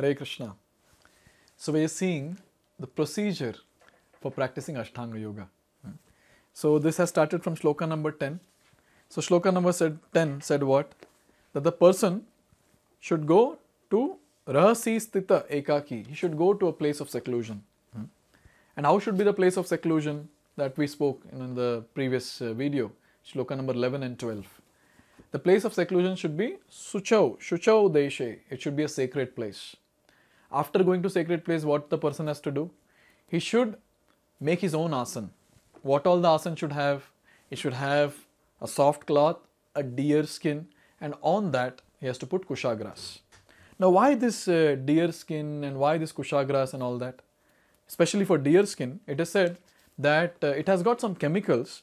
Hare Krishna. So we are seeing the procedure for practicing Ashtanga Yoga. So this has started from shloka number 10. So shloka number said 10 said what? That the person should go to Rahasi Stita Ekaki. He should go to a place of seclusion. And how should be the place of seclusion that we spoke in the previous uh, video, shloka number 11 and 12. The place of seclusion should be Suchau, Suchau Deshe. It should be a sacred place after going to sacred place, what the person has to do? He should make his own asan. What all the asan should have? It should have a soft cloth, a deer skin, and on that he has to put kushagras. Now, why this uh, deer skin and why this kushagras and all that? Especially for deer skin, it is said that uh, it has got some chemicals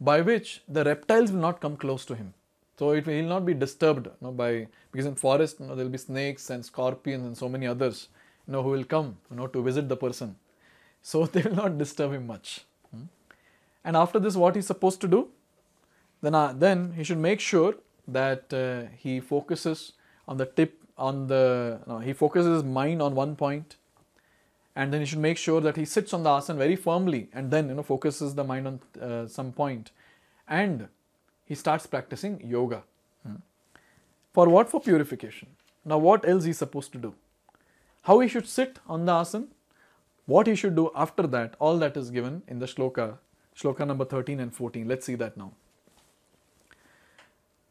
by which the reptiles will not come close to him. So it will not be disturbed you know, by because in forest you know, there will be snakes and scorpions and so many others you know who will come you know to visit the person. So they will not disturb him much. Hmm? And after this, what he's supposed to do? Then uh, then he should make sure that uh, he focuses on the tip on the he focuses his mind on one point and then he should make sure that he sits on the asana very firmly and then you know focuses the mind on uh, some point and he starts practicing yoga. For what? For purification. Now, what else he is supposed to do? How he should sit on the asana, what he should do after that, all that is given in the shloka, shloka number 13 and 14. Let's see that now.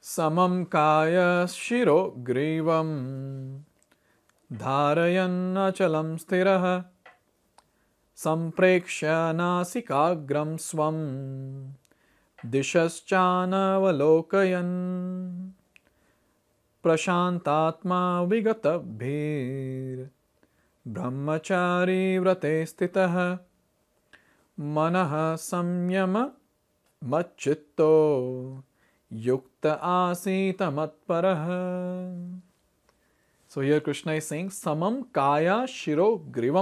Samam समं कायशिरो ग्रीवं धारयन्नचलं स्थिरः सम्प्रेक्ष्य नासिकाग्रं swam. दिशश्चानवलोकयन् प्रशान्तात्मा ब्रह्मचारी व्रते स्थितः मनः संयममच्चित्तो युक्त आसीत मत्परः so here Krishna is saying समम काया शिरो ग्रीव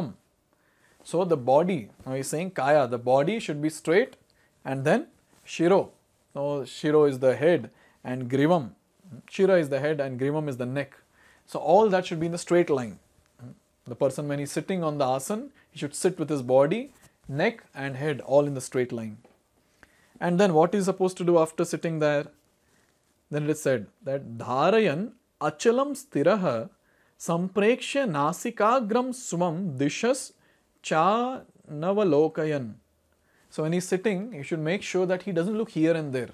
सो द बॉडी नाउ काया the body should be straight and then Shiro. Now, Shiro is the head and Grivam. Shira is the head and Grivam is the neck. So, all that should be in the straight line. The person, when he's sitting on the asana, he should sit with his body, neck, and head all in the straight line. And then, what is supposed to do after sitting there? Then it is said that Dharayan achalam stiraha Nasika nasikagram sumam dishas cha navalokayan. So when he's sitting, you should make sure that he doesn't look here and there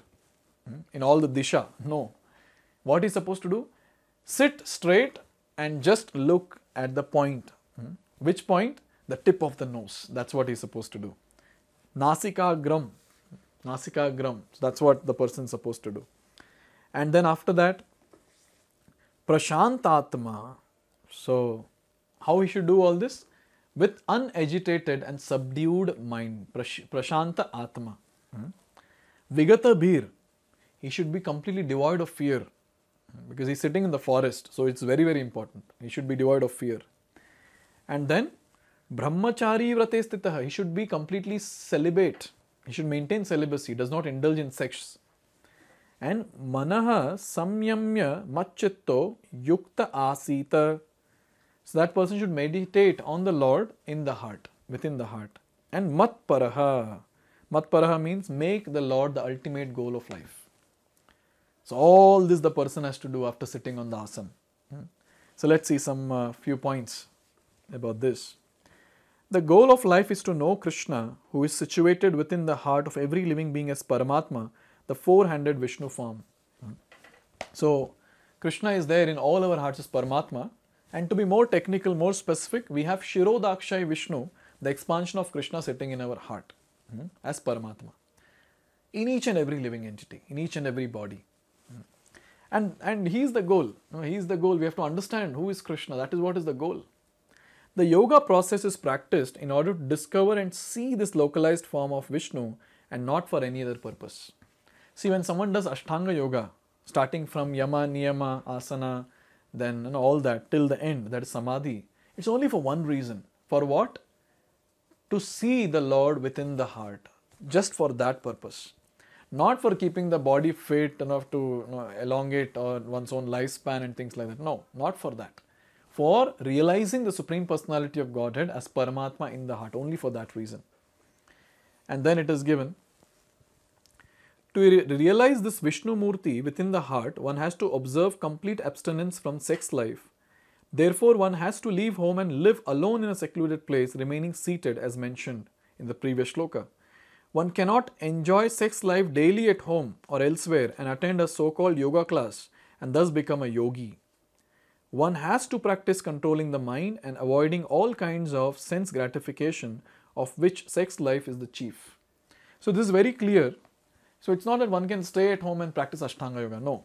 hmm, in all the disha. No. What he's supposed to do? Sit straight and just look at the point. Hmm. Which point? The tip of the nose. That's what he's supposed to do. Nasika gram. Nasika gram. that's what the person's supposed to do. And then after that, prashantatma. So, how he should do all this? with unagitated and subdued mind, prash, prashanta atma. Hmm? Vigata bhir, he should be completely devoid of fear hmm, because he's sitting in the forest, so it's very, very important. He should be devoid of fear. And then, brahmachari vratestitaha, he should be completely celibate. He should maintain celibacy, does not indulge in sex. And manaha samyamya machitto yukta asita so that person should meditate on the Lord in the heart, within the heart. And matparaha. Matparaha means make the Lord the ultimate goal of life. So all this the person has to do after sitting on the asana. Hmm. So let's see some uh, few points about this. The goal of life is to know Krishna, who is situated within the heart of every living being as Paramatma, the four handed Vishnu form. Hmm. So, Krishna is there in all our hearts as Paramatma, and to be more technical, more specific, we have Shirodakshay Vishnu, the expansion of Krishna sitting in our heart mm-hmm. as Paramatma. In each and every living entity, in each and every body. Hmm. And, and he is the goal. he is the goal. We have to understand who is Krishna. That is what is the goal. The yoga process is practiced in order to discover and see this localized form of Vishnu and not for any other purpose. See, when someone does Ashtanga yoga, starting from Yama, Niyama, Asana, then and all that till the end, that is samadhi. It's only for one reason. For what? To see the Lord within the heart, just for that purpose. Not for keeping the body fit enough to you know, elongate or one's own lifespan and things like that. No, not for that. For realizing the Supreme Personality of Godhead as Paramatma in the heart, only for that reason. And then it is given to realize this Vishnu Murti within the heart, one has to observe complete abstinence from sex life. Therefore, one has to leave home and live alone in a secluded place, remaining seated as mentioned in the previous shloka. One cannot enjoy sex life daily at home or elsewhere and attend a so called yoga class and thus become a yogi. One has to practice controlling the mind and avoiding all kinds of sense gratification, of which sex life is the chief. So, this is very clear so it's not that one can stay at home and practice Ashtanga Yoga. No.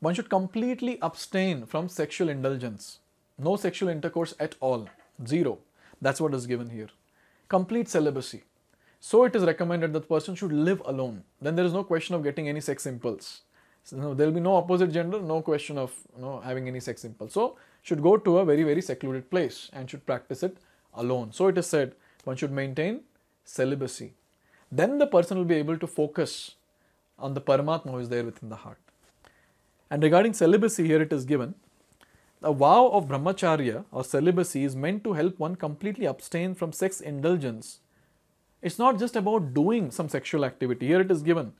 One should completely abstain from sexual indulgence. No sexual intercourse at all. Zero. That's what is given here. Complete celibacy. So it is recommended that person should live alone. Then there is no question of getting any sex impulse. So, no, there will be no opposite gender, no question of you know, having any sex impulse. So should go to a very, very secluded place and should practice it alone. So it is said one should maintain celibacy. Then the person will be able to focus on the Paramatma who is there within the heart. And regarding celibacy, here it is given the vow of brahmacharya or celibacy is meant to help one completely abstain from sex indulgence. It's not just about doing some sexual activity. Here it is given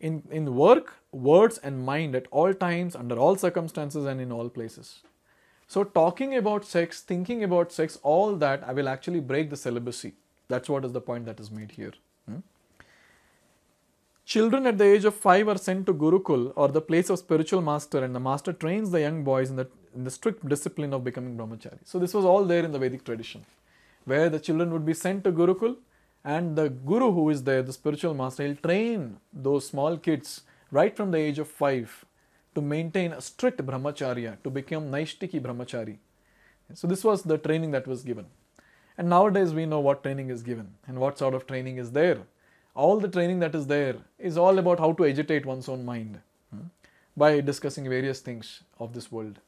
in, in work, words, and mind at all times, under all circumstances, and in all places. So, talking about sex, thinking about sex, all that, I will actually break the celibacy. That's what is the point that is made here. Hmm? Children at the age of 5 are sent to Gurukul or the place of spiritual master and the master trains the young boys in the, in the strict discipline of becoming brahmachari. So this was all there in the Vedic tradition where the children would be sent to Gurukul and the guru who is there, the spiritual master, he'll train those small kids right from the age of 5 to maintain a strict brahmacharya, to become Naishtiki brahmachari. So this was the training that was given. And nowadays we know what training is given and what sort of training is there all the training that is there is all about how to agitate one's own mind hmm, by discussing various things of this world.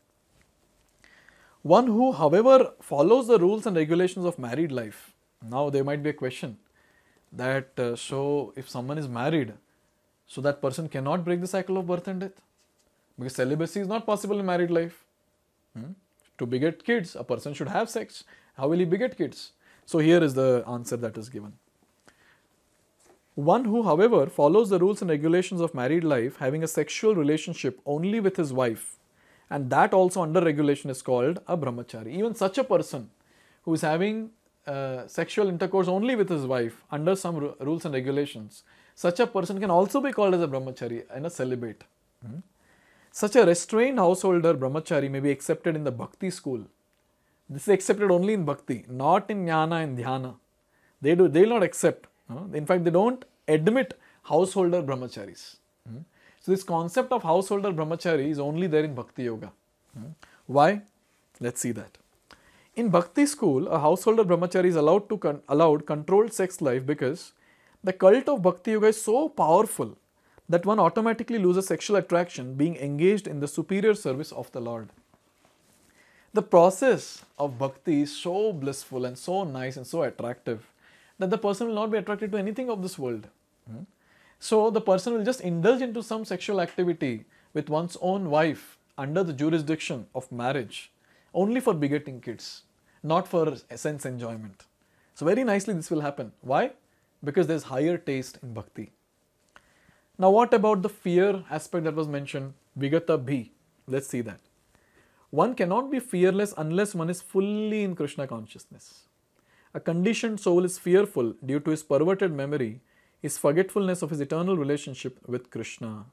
One who, however, follows the rules and regulations of married life. Now, there might be a question that uh, so if someone is married, so that person cannot break the cycle of birth and death because celibacy is not possible in married life. Hmm? To beget kids, a person should have sex. How will he beget kids? So, here is the answer that is given. One who, however, follows the rules and regulations of married life, having a sexual relationship only with his wife, and that also under regulation is called a brahmachari. Even such a person who is having uh, sexual intercourse only with his wife under some r- rules and regulations, such a person can also be called as a brahmachari and a celibate. Mm-hmm. Such a restrained householder brahmachari may be accepted in the bhakti school. This is accepted only in bhakti, not in jnana and dhyana. They do they will not accept in fact, they don't admit householder brahmacharis. Hmm? So, this concept of householder brahmachari is only there in Bhakti Yoga. Hmm? Why? Let's see that. In Bhakti school, a householder brahmachari is allowed to con- allowed controlled sex life because the cult of Bhakti Yoga is so powerful that one automatically loses sexual attraction being engaged in the superior service of the Lord. The process of bhakti is so blissful and so nice and so attractive that the person will not be attracted to anything of this world. Mm-hmm. So the person will just indulge into some sexual activity with one's own wife under the jurisdiction of marriage only for begetting kids, not for sense enjoyment. So very nicely this will happen. Why? Because there's higher taste in bhakti. Now what about the fear aspect that was mentioned? Vigata bhi. Let's see that. One cannot be fearless unless one is fully in Krishna consciousness. A conditioned soul is fearful due to his perverted memory, his forgetfulness of his eternal relationship with Krishna.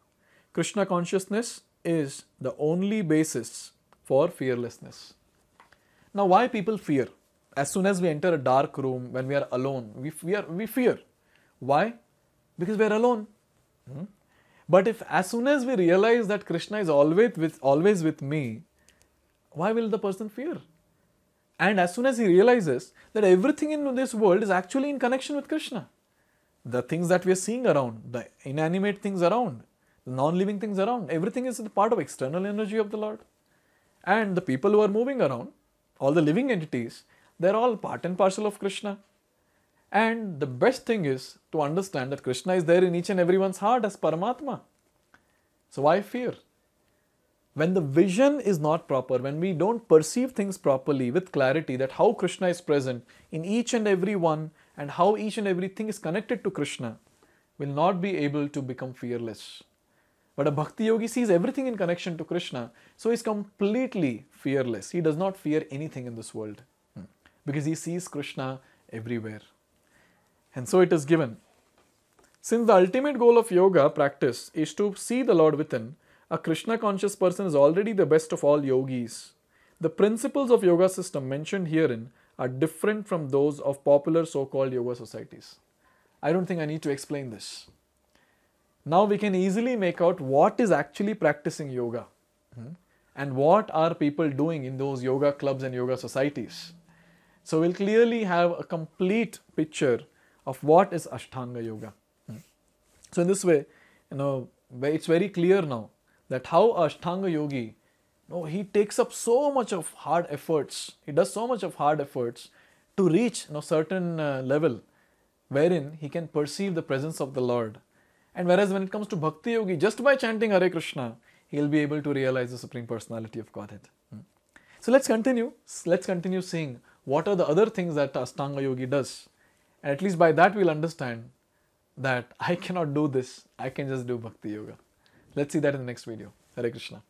Krishna consciousness is the only basis for fearlessness. Now, why people fear? As soon as we enter a dark room, when we are alone, we fear. We fear. Why? Because we are alone. Hmm? But if as soon as we realize that Krishna is always with, always with me, why will the person fear? And as soon as he realizes that everything in this world is actually in connection with Krishna, the things that we are seeing around, the inanimate things around, the non living things around, everything is part of external energy of the Lord. And the people who are moving around, all the living entities, they're all part and parcel of Krishna. And the best thing is to understand that Krishna is there in each and everyone's heart as Paramatma. So why fear? when the vision is not proper, when we don't perceive things properly with clarity that how Krishna is present in each and every one and how each and everything is connected to Krishna, will not be able to become fearless. But a bhakti yogi sees everything in connection to Krishna, so he's completely fearless. He does not fear anything in this world hmm, because he sees Krishna everywhere. And so it is given. Since the ultimate goal of yoga practice is to see the Lord within, a Krishna conscious person is already the best of all yogis. The principles of yoga system mentioned herein are different from those of popular so-called yoga societies. I don't think I need to explain this. Now we can easily make out what is actually practicing yoga hmm, and what are people doing in those yoga clubs and yoga societies. So we'll clearly have a complete picture of what is Ashtanga Yoga. Hmm. So in this way, you know, it's very clear now that how a Ashtanga yogi, he takes up so much of hard efforts, he does so much of hard efforts to reach you know, certain uh, level wherein he can perceive the presence of the Lord. And whereas when it comes to Bhakti Yogi, just by chanting Hare Krishna, he'll be able to realize the Supreme Personality of Godhead. Hmm. So let's continue. Let's continue seeing what are the other things that Astanga Yogi does. And at least by that we'll understand that I cannot do this, I can just do Bhakti Yoga. Let's see that in the next video. Hare Krishna.